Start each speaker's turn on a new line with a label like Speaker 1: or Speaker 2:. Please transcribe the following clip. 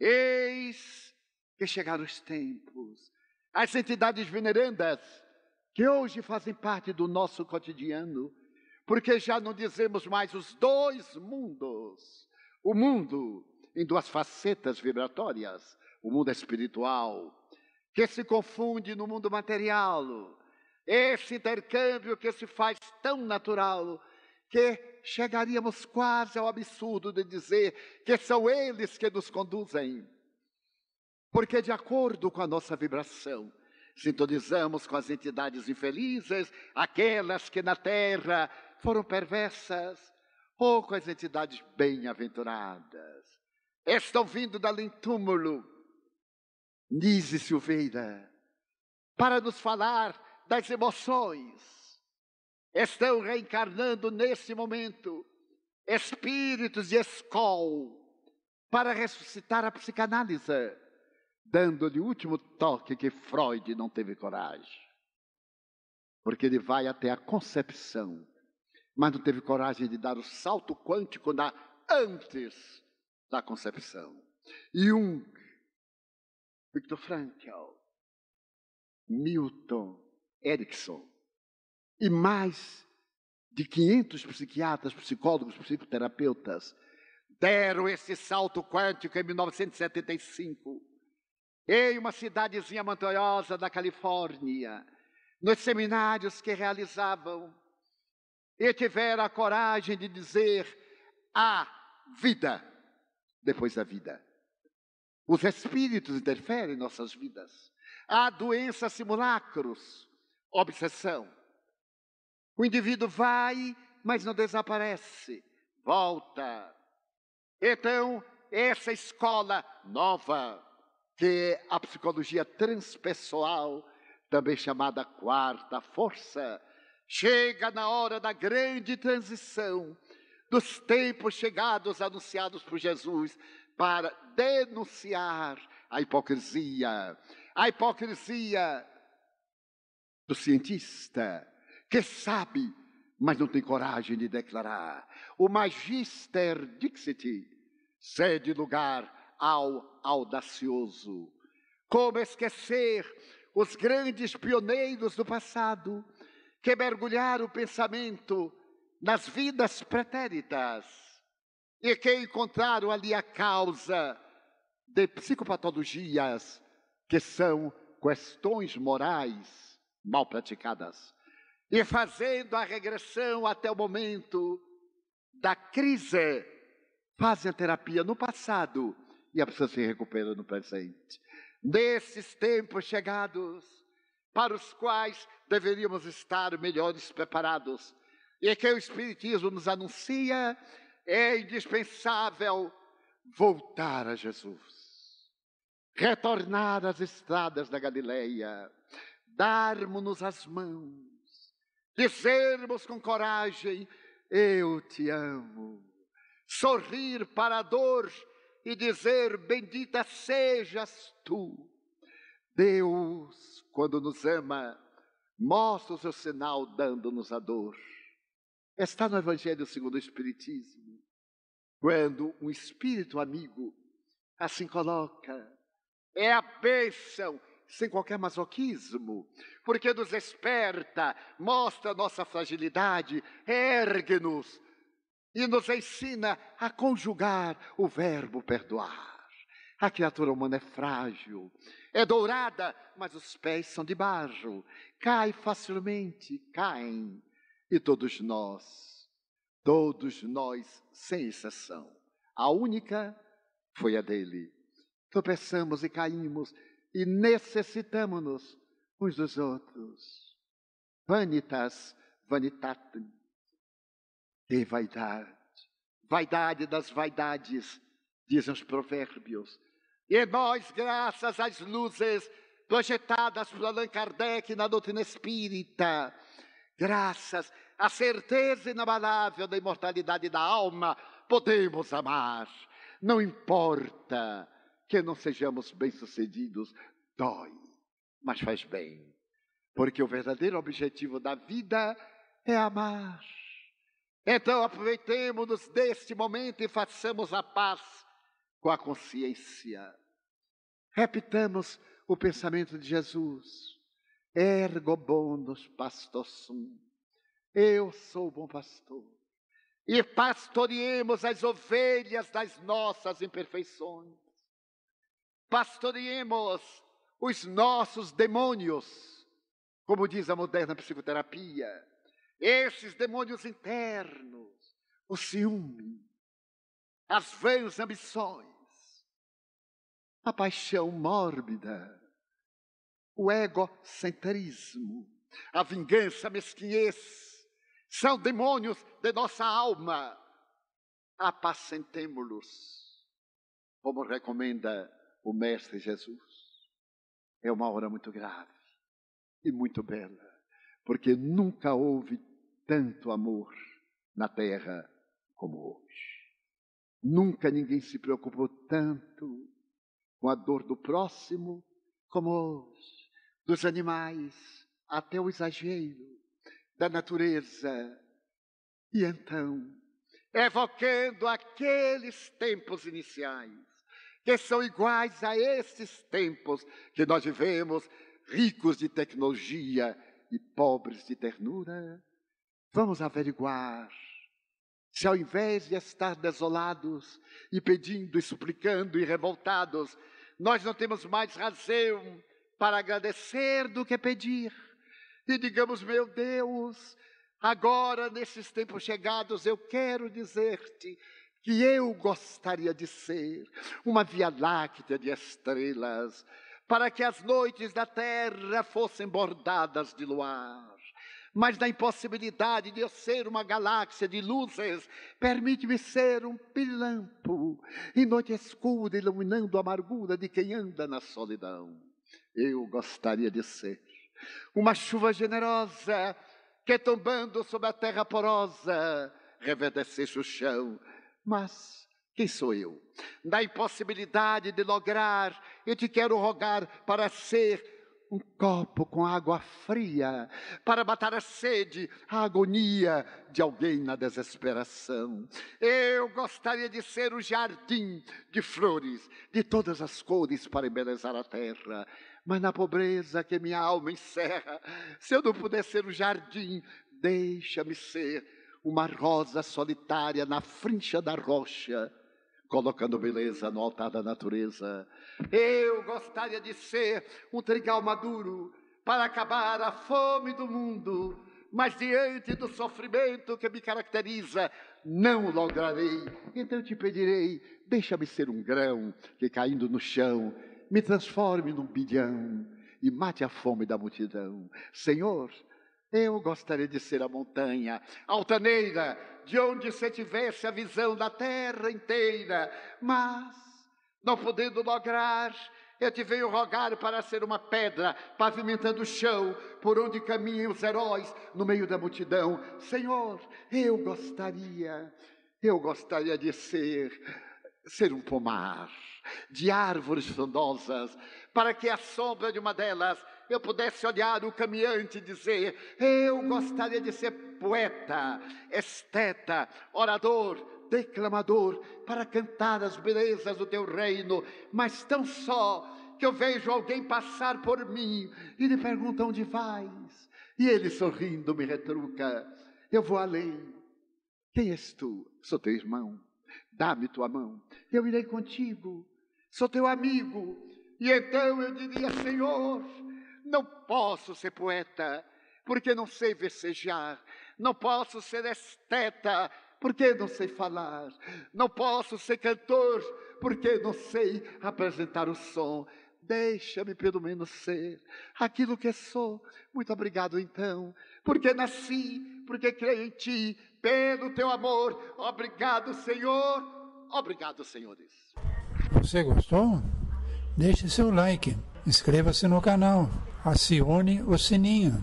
Speaker 1: Eis que chegaram os tempos. As entidades venerandas que hoje fazem parte do nosso cotidiano, porque já não dizemos mais os dois mundos. O mundo em duas facetas vibratórias, o mundo espiritual, que se confunde no mundo material. Esse intercâmbio que se faz tão natural que chegaríamos quase ao absurdo de dizer que são eles que nos conduzem. Porque, de acordo com a nossa vibração, sintonizamos com as entidades infelizes, aquelas que na terra foram perversas, ou com as entidades bem-aventuradas. Estão vindo da túmulo, Nise Silveira, para nos falar das emoções, estão reencarnando nesse momento espíritos de escol para ressuscitar a psicanálise, dando-lhe o último toque que Freud não teve coragem. Porque ele vai até a concepção, mas não teve coragem de dar o salto quântico na, antes da concepção. Jung, Victor Frankl, Milton, Erickson, e mais de 500 psiquiatras, psicólogos, psicoterapeutas deram esse salto quântico em 1975. Em uma cidadezinha montanhosa da Califórnia, nos seminários que realizavam, e tiveram a coragem de dizer a vida depois da vida. Os espíritos interferem em nossas vidas. Há doenças simulacros, obsessão, o indivíduo vai, mas não desaparece, volta. Então, essa escola nova, que é a psicologia transpessoal, também chamada quarta força, chega na hora da grande transição dos tempos chegados anunciados por Jesus para denunciar a hipocrisia, a hipocrisia do cientista, que sabe, mas não tem coragem de declarar. O Magister Dixit cede lugar ao audacioso. Como esquecer os grandes pioneiros do passado que mergulharam o pensamento nas vidas pretéritas e que encontraram ali a causa de psicopatologias que são questões morais mal praticadas e fazendo a regressão até o momento da crise, fazem a terapia no passado e a pessoa se recupera no presente. Nesses tempos chegados, para os quais deveríamos estar melhores preparados, e que o Espiritismo nos anuncia, é indispensável voltar a Jesus retornar às estradas da Galileia, darmos-nos as mãos, dizermos com coragem: Eu te amo. Sorrir para a dor e dizer: Bendita sejas tu. Deus, quando nos ama, mostra o seu sinal dando-nos a dor. Está no Evangelho segundo o Espiritismo, quando um espírito amigo assim coloca, é a bênção sem qualquer masoquismo, porque nos esperta, mostra nossa fragilidade, ergue-nos e nos ensina a conjugar o verbo perdoar. A criatura humana é frágil, é dourada, mas os pés são de barro, cai facilmente, caem. E todos nós, todos nós, sem exceção, a única foi a dele. Tropeçamos e caímos, e necessitamos-nos uns dos outros. Vanitas vanitatem, E vaidade, vaidade das vaidades, dizem os provérbios. E nós, graças às luzes projetadas por Allan Kardec na doutrina espírita, graças à certeza inabalável da imortalidade da alma, podemos amar. Não importa que não sejamos bem-sucedidos dói, mas faz bem. Porque o verdadeiro objetivo da vida é amar. Então aproveitemos deste momento e façamos a paz com a consciência. Repitamos o pensamento de Jesus. Ergo bonus pastor sum. Eu sou o bom pastor. E pastoreemos as ovelhas das nossas imperfeições pastoreemos os nossos demônios, como diz a moderna psicoterapia. Esses demônios internos, o ciúme, as vãs ambições, a paixão mórbida, o egocentrismo, a vingança, mesquinhez, são demônios de nossa alma. Apacentemo-los, como recomenda o Mestre Jesus. É uma hora muito grave e muito bela, porque nunca houve tanto amor na terra como hoje. Nunca ninguém se preocupou tanto com a dor do próximo como hoje, dos animais até o exagero, da natureza. E então, evocando aqueles tempos iniciais, que são iguais a esses tempos que nós vivemos, ricos de tecnologia e pobres de ternura. Vamos averiguar se ao invés de estar desolados e pedindo e suplicando e revoltados, nós não temos mais razão para agradecer do que pedir. E digamos, meu Deus, agora nesses tempos chegados eu quero dizer-te que eu gostaria de ser uma via láctea de estrelas, para que as noites da terra fossem bordadas de luar. Mas da impossibilidade de eu ser uma galáxia de luzes, permite-me ser um pilampo em noite escura, iluminando a amargura de quem anda na solidão. Eu gostaria de ser uma chuva generosa que, tombando sobre a terra porosa, reverdecesse o chão mas quem sou eu? Na impossibilidade de lograr, eu te quero rogar para ser um copo com água fria para matar a sede, a agonia de alguém na desesperação. Eu gostaria de ser o jardim de flores de todas as cores para embelezar a terra, mas na pobreza que minha alma encerra, se eu não puder ser o jardim, deixa-me ser uma rosa solitária na frincha da rocha, colocando beleza no altar da natureza. Eu gostaria de ser um trigal maduro para acabar a fome do mundo, mas diante do sofrimento que me caracteriza, não lograrei. Então te pedirei, deixa-me ser um grão que caindo no chão me transforme num bilhão e mate a fome da multidão. Senhor, eu gostaria de ser a montanha altaneira, de onde se tivesse a visão da terra inteira, mas, não podendo lograr, eu te venho rogar para ser uma pedra, pavimentando o chão, por onde caminham os heróis no meio da multidão. Senhor, eu gostaria, eu gostaria de ser, ser um pomar, de árvores frondosas, para que a sombra de uma delas eu pudesse olhar o caminhante e dizer: Eu gostaria de ser poeta, esteta, orador, declamador para cantar as belezas do teu reino, mas tão só que eu vejo alguém passar por mim e lhe pergunta onde vais, e ele sorrindo me retruca: Eu vou além. Quem és tu? Sou teu irmão. Dá-me tua mão, eu irei contigo. Sou teu amigo. E então eu diria: Senhor, não posso ser poeta, porque não sei versejar. Não posso ser esteta, porque não sei falar. Não posso ser cantor, porque não sei apresentar o som. Deixa-me pelo menos ser aquilo que sou. Muito obrigado então, porque nasci, porque creio em ti, pelo teu amor. Obrigado, Senhor. Obrigado, senhores. Você gostou? Deixe seu like, inscreva-se no canal acione o sininho.